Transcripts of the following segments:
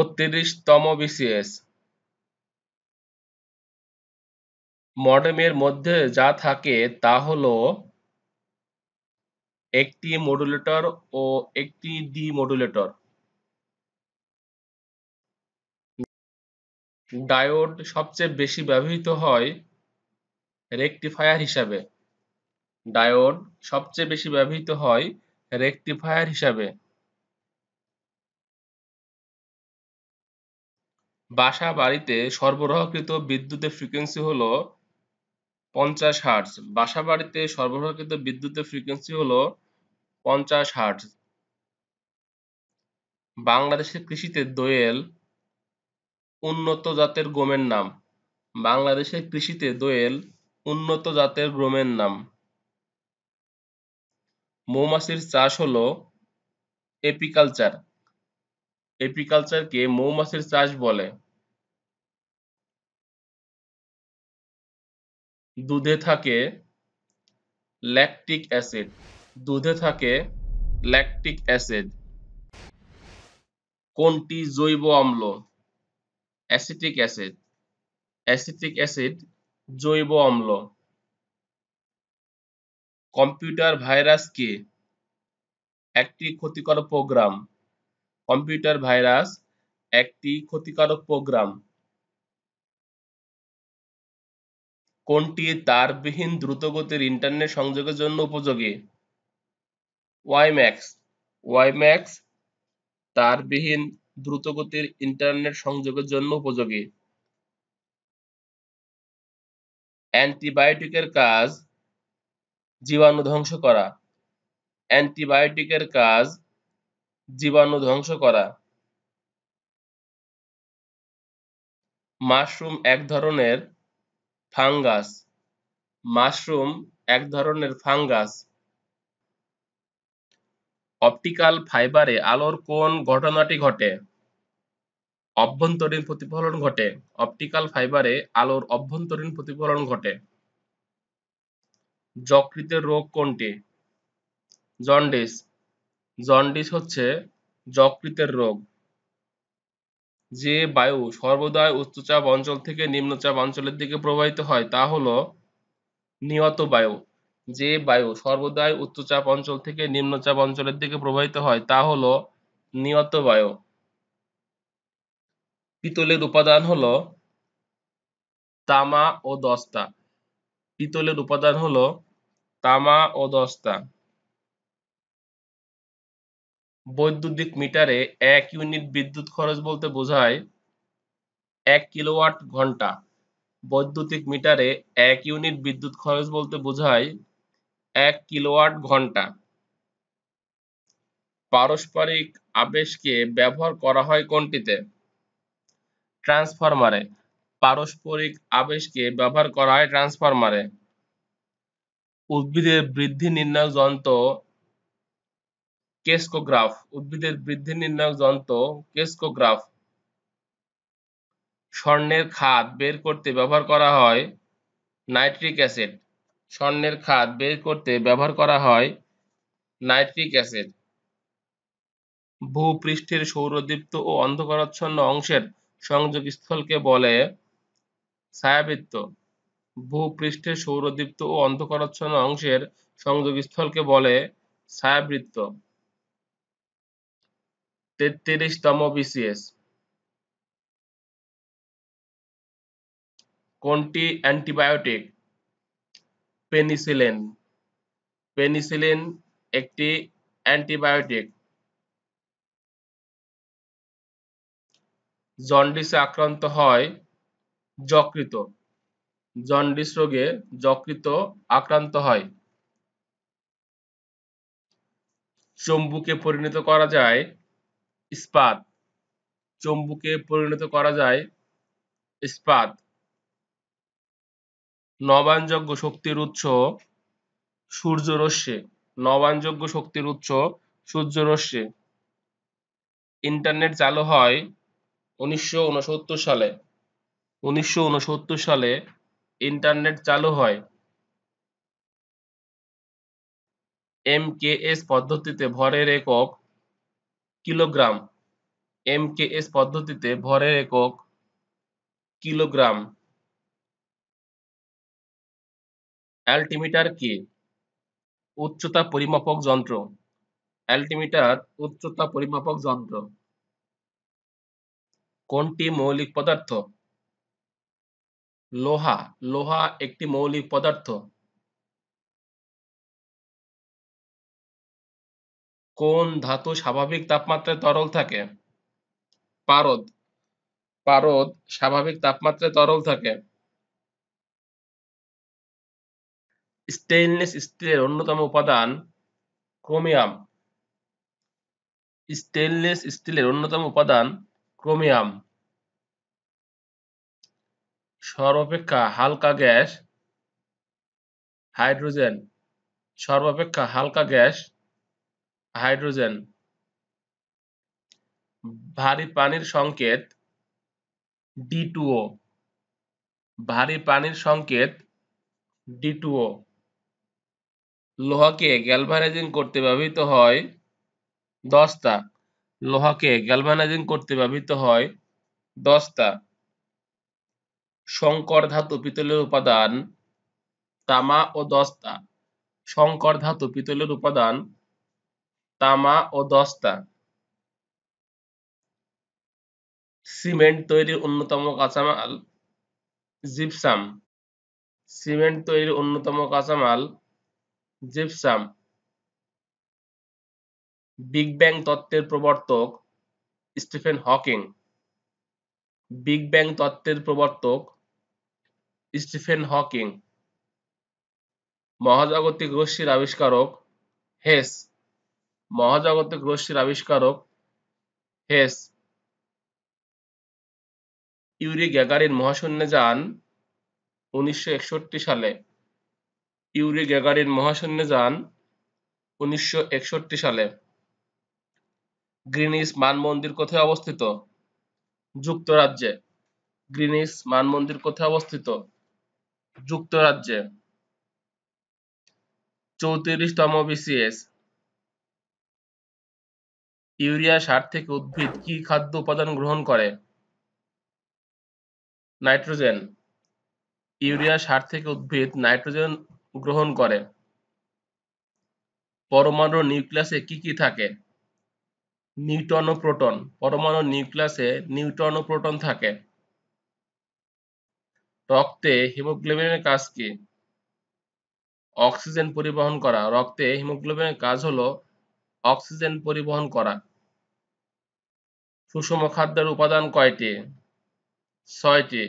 বত্রিশতম BCS মডেমের মধ্যে যা থাকে তা হল একটি মডুলেটর ও একটি ডি মডুলেটর ডায়োড সবচেয়ে বেশি ব্যবহৃত হয় রেকটিফায়ার হিসাবে ডায়োড সবচেয়ে বেশি ব্যবহৃত হয় রেকটিফায়ার হিসাবে বাসা বাড়িতে সরবরাহকৃত বিদ্যুতের ফ্রিকোয়েন্সি হলো পঞ্চাশ হার্টজ বাসা বাড়িতে সরবরাহকৃত বিদ্যুতের ফ্রিকোয়েন্সি হলো পঞ্চাশ হার্টজ বাংলাদেশের কৃষিতে দোয়েল উন্নত জাতের গমের নাম বাংলাদেশের কৃষিতে দোয়েল উন্নত জাতের গোমের নাম মৌমাছির চাষ হলো এপিকালচার এপ্রিকালচারকে মৌমাছির চাষ বলে দুধে থাকে ল্যাকটিক অ্যাসিড দুধে থাকে ল্যাকটিক অ্যাসিড কোনটি জৈব অম্ল অ্যাসিটিক অ্যাসিড অ্যাসিটিক অ্যাসিড জৈব অম্ল কম্পিউটার ভাইরাস কি একটি ক্ষতিকর প্রোগ্রাম কম্পিউটার ভাইরাস একটি ক্ষতিকারক প্রোগ্রাম কোনটি তারবিহীন দ্রুতগতির ইন্টারনেট সংযোগের জন্য উপযোগী ওয়াইম্যাক্স ওয়াইম্যাক্স তারবিহীন দ্রুতগতির ইন্টারনেট সংযোগের জন্য উপযোগী অ্যান্টিবায়োটিকের কাজ জীবাণু ধ্বংস করা অ্যান্টিবায়োটিকের কাজ জীবাণু ধ্বংস করা মাশরুম এক ধরনের ফাঙ্গাস মাশরুম এক ধরনের ফাঙ্গাস অপটিক্যাল ফাইবারে আলোর কোন ঘটনাটি ঘটে অভ্যন্তরীণ প্রতিফলন ঘটে অপটিক্যাল ফাইবারে আলোর অভ্যন্তরীণ প্রতিফলন ঘটে যকৃতের রোগ কোনটি জন্ডিস জন্ডিস হচ্ছে যকৃতের রোগ যে বায়ু সর্বদাই উচ্চচাপ অঞ্চল থেকে নিম্নচাপ অঞ্চলের দিকে প্রবাহিত হয় তা হলো নিয়ত বায়ু যে বায়ু সর্বদাই উচ্চচাপ অঞ্চল থেকে নিম্নচাপ অঞ্চলের দিকে প্রবাহিত হয় তা হলো নিয়ত বায়ু পিতলের উপাদান হলো তামা ও দস্তা পিতলের উপাদান হলো তামা ও দস্তা বৈদ্যুতিক মিটারে এক ইউনিট বিদ্যুৎ খরচ বলতে বোঝায় এক কিলোওয়াট ঘন্টা বৈদ্যুতিক মিটারে এক ইউনিট বিদ্যুৎ খরচ বলতে বোঝায় এক কিলোওয়াট ঘন্টা পারস্পরিক আবেশকে ব্যবহার করা হয় কোনটিতে ট্রান্সফরমারে পারস্পরিক আবেশকে ব্যবহার করা হয় ট্রান্সফরমারে উদ্ভিদের বৃদ্ধি নির্ণয় যন্ত্র কেসকোগ্রাফ উদ্ভিদের বৃদ্ধি নির্ণায়ক যন্ত্র কেসকোগ্রাফ স্বর্ণের খাদ বের করতে ব্যবহার করা হয় নাইট্রিক অ্যাসিড স্বর্ণের খাদ বের করতে ব্যবহার করা হয় নাইট্রিক অ্যাসিড ভূপৃষ্ঠের সৌরদীপ্ত ও অন্ধকারাচ্ছন্ন অংশের সংযোগ স্থলকে বলে ছায়াবৃত্ত ভূপৃষ্ঠের সৌরদীপ্ত ও অন্ধকারাচ্ছন্ন অংশের সংযোগ স্থলকে বলে ছায়াবৃত্ত তেত্রিশতম বিসিএস কোনটি অ্যান্টিবায়োটিক পেনিসিলিন পেনিসিলিন একটি অ্যান্টিবায়োটিক জন্ডিসে আক্রান্ত হয় যকৃত জন্ডিস রোগে যকৃত আক্রান্ত হয় চম্বুকে পরিণত করা যায় ইস্পাত চম্বুকে পরিণত করা যায় ইস্পাত নবায়নযোগ্য শক্তির উৎস সূর্যরশ্মি নবায়নযোগ্য শক্তির উৎস সূর্যরশ্মি ইন্টারনেট চালু হয় উনিশশো সালে উনিশশো সালে ইন্টারনেট চালু হয় এম কে এস পদ্ধতিতে ভরের একক কিলোগ্রাম এমকেএস পদ্ধতিতে ভরের একক কিলোগ্রাম অ্যালটিমিটার কি উচ্চতা পরিমাপক যন্ত্র অ্যালটিমিটার উচ্চতা পরিমাপক যন্ত্র কোনটি মৌলিক পদার্থ লোহা লোহা একটি মৌলিক পদার্থ কোন ধাতু স্বাভাবিক তাপমাত্রায় তরল থাকে পারদ পারদ স্বাভাবিক তাপমাত্রায় তরল থাকে স্টেইনলেস স্টিলের অন্যতম উপাদান ক্রোমিয়াম স্টেইনলেস স্টিলের অন্যতম উপাদান ক্রোমিয়াম সর্বাপেক্ষা হালকা গ্যাস হাইড্রোজেন সর্বাপেক্ষা হালকা গ্যাস হাইড্রোজেন ভারী পানির সংকেত ডি ভারী পানির সংকেত ডি লোহাকে গ্যালভানাইজিং করতে ব্যবহৃত হয় দস্তা লোহাকে গ্যালভানাইজিং করতে ব্যবহৃত হয় দস্তা শঙ্কর ধাতু পিতলের উপাদান তামা ও দস্তা শঙ্কর ধাতু পিতলের উপাদান তামা ও দস্তা সিমেন্ট তৈরির অন্যতম কাঁচামাল জিপসাম সিমেন্ট তৈরির অন্যতম কাঁচামাল জিপসাম বিগ ব্যাং তত্ত্বের প্রবর্তক স্টিফেন হকিং বিগ ব্যাং তত্ত্বের প্রবর্তক স্টিফেন হকিং মহাজাগতিক রশ্মির আবিষ্কারক হেস মহাজাগতিক রশ্মির আবিষ্কারক হেস ইউরি গ্যাগারিন মহাশূন্যে যান উনিশশো সালে ইউরি গ্যাগারিন মহাশূন্যে যান উনিশশো সালে গ্রিনিস মান মন্দির কোথায় অবস্থিত যুক্তরাজ্যে গ্রিনিস মান মন্দির কোথায় অবস্থিত যুক্তরাজ্যে চৌত্রিশতম বিসিএস ইউরিয়া সার থেকে উদ্ভিদ কি খাদ্য উপাদান গ্রহণ করে নাইট্রোজেন ইউরিয়া সার থেকে উদ্ভিদ নাইট্রোজেন গ্রহণ করে পরমাণু নিউক্লিয়াসে কি কি থাকে নিউটন ও প্রোটন পরমাণু নিউক্লিয়াসে নিউটন ও প্রোটন থাকে রক্তে হিমোগ্লোবিনের কাজ কি অক্সিজেন পরিবহন করা রক্তে হিমোগ্লোবিনের কাজ হলো অক্সিজেন পরিবহন করা সুষম খাদ্যের উপাদান কয়টি ছয়টি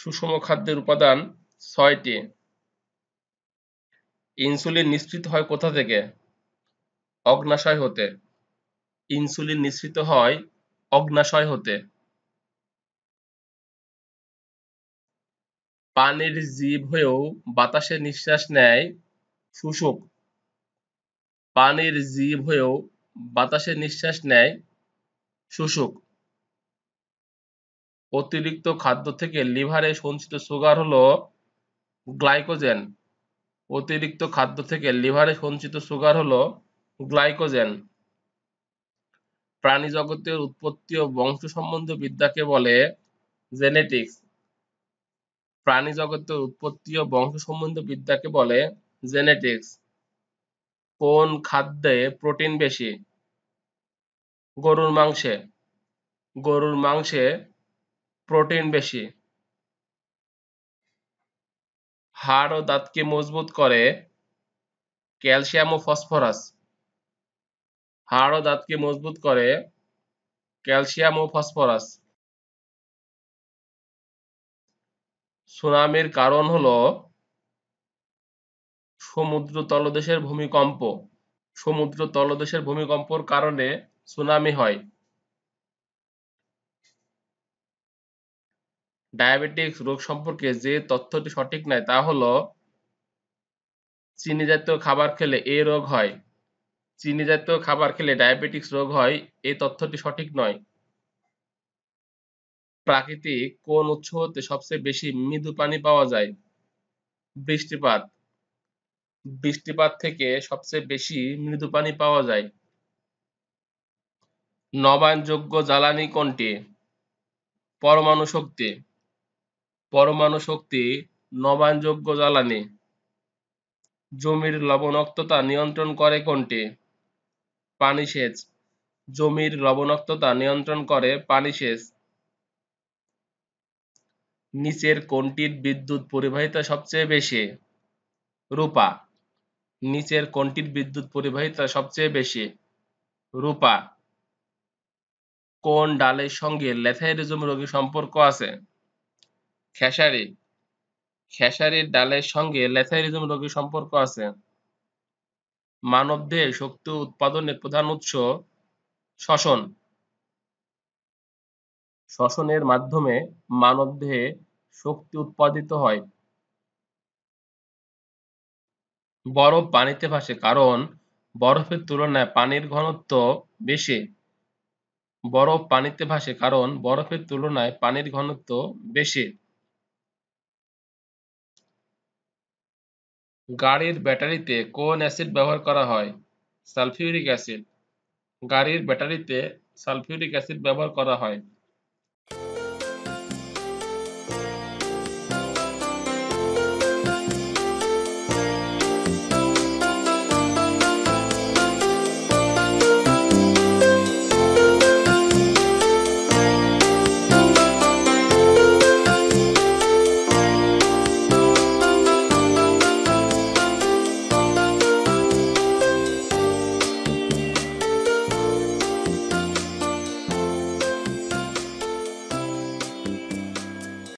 সুষম খাদ্যের উপাদান ছয়টি ইনসুলিন নিঃসৃত হয় কোথা থেকে অগ্নাশয় হতে ইনসুলিন নিঃসৃত হয় অগ্নাশয় হতে পানির জীব হয়েও বাতাসে নিঃশ্বাস নেয় শুষক পানির জীব হয়েও বাতাসে নিঃশ্বাস নেয় শোষক অতিরিক্ত খাদ্য থেকে লিভারে সঞ্চিত সুগার হলো গ্লাইকোজেন অতিরিক্ত খাদ্য থেকে লিভারে সঞ্চিত সুগার হলো গ্লাইকোজেন প্রাণী জগতের উৎপত্তি ও বংশ সম্বন্ধীয় বিদ্যাকে বলে জেনেটিক্স প্রাণী জগতের উৎপত্তি ও বংশ সম্বন্ধীয় বিদ্যাকে বলে জেনেটিক্স কোন খাদ্যে প্রোটিন বেশি গরুর মাংসে গরুর মাংসে প্রোটিন বেশি হাড় ও দাঁতকে মজবুত করে ক্যালসিয়াম ও ফসফরাস হাড় ও দাঁতকে মজবুত করে ক্যালসিয়াম ও ফসফরাস সুনামির কারণ হলো সমুদ্র তলদেশের ভূমিকম্প সমুদ্র তলদেশের ভূমিকম্পর কারণে সুনামি হয় ডায়াবেটিক্স রোগ সম্পর্কে যে তথ্যটি সঠিক নয় তা হলো চিনি জাতীয় খাবার খেলে এই রোগ হয় চিনি জাতীয় খাবার খেলে ডায়াবেটিক্স রোগ হয় এই তথ্যটি সঠিক নয় প্রাকৃতিক কোন উৎস হতে সবচেয়ে বেশি মৃদু পানি পাওয়া যায় বৃষ্টিপাত বৃষ্টিপাত থেকে সবচেয়ে বেশি মৃদু পানি পাওয়া যায় নবায়নযোগ্য জ্বালানি কোনটি পরমাণু শক্তি পরমাণু শক্তি নবায়নযোগ্য জ্বালানি জমির লবণাক্ততা নিয়ন্ত্রণ করে কোনটি পানি সেচ জমির লবণাক্ততা নিয়ন্ত্রণ করে পানি সেচ নিচের কোনটির বিদ্যুৎ পরিবাহিতা সবচেয়ে বেশি রূপা নিচের কোনটির বিদ্যুৎ পরিবাহিতা সবচেয়ে বেশি রূপা কোন ডালের সঙ্গে লেথাইরিজম রোগের সম্পর্ক আছে খেসারি খেসারির ডালের সঙ্গে লেথাইরিজম রোগের সম্পর্ক আছে মানবদেহে শক্তি উৎপাদনের প্রধান উৎস শ্বসন শ্বসনের মাধ্যমে মানবদেহে শক্তি উৎপাদিত হয় বরফ পানিতে ভাসে কারণ বরফের তুলনায় পানির ঘনত্ব বেশি বরফ পানিতে ভাসে কারণ বরফের তুলনায় পানির ঘনত্ব বেশি গাড়ির ব্যাটারিতে কোন অ্যাসিড ব্যবহার করা হয় সালফিউরিক অ্যাসিড গাড়ির ব্যাটারিতে সালফিউরিক অ্যাসিড ব্যবহার করা হয়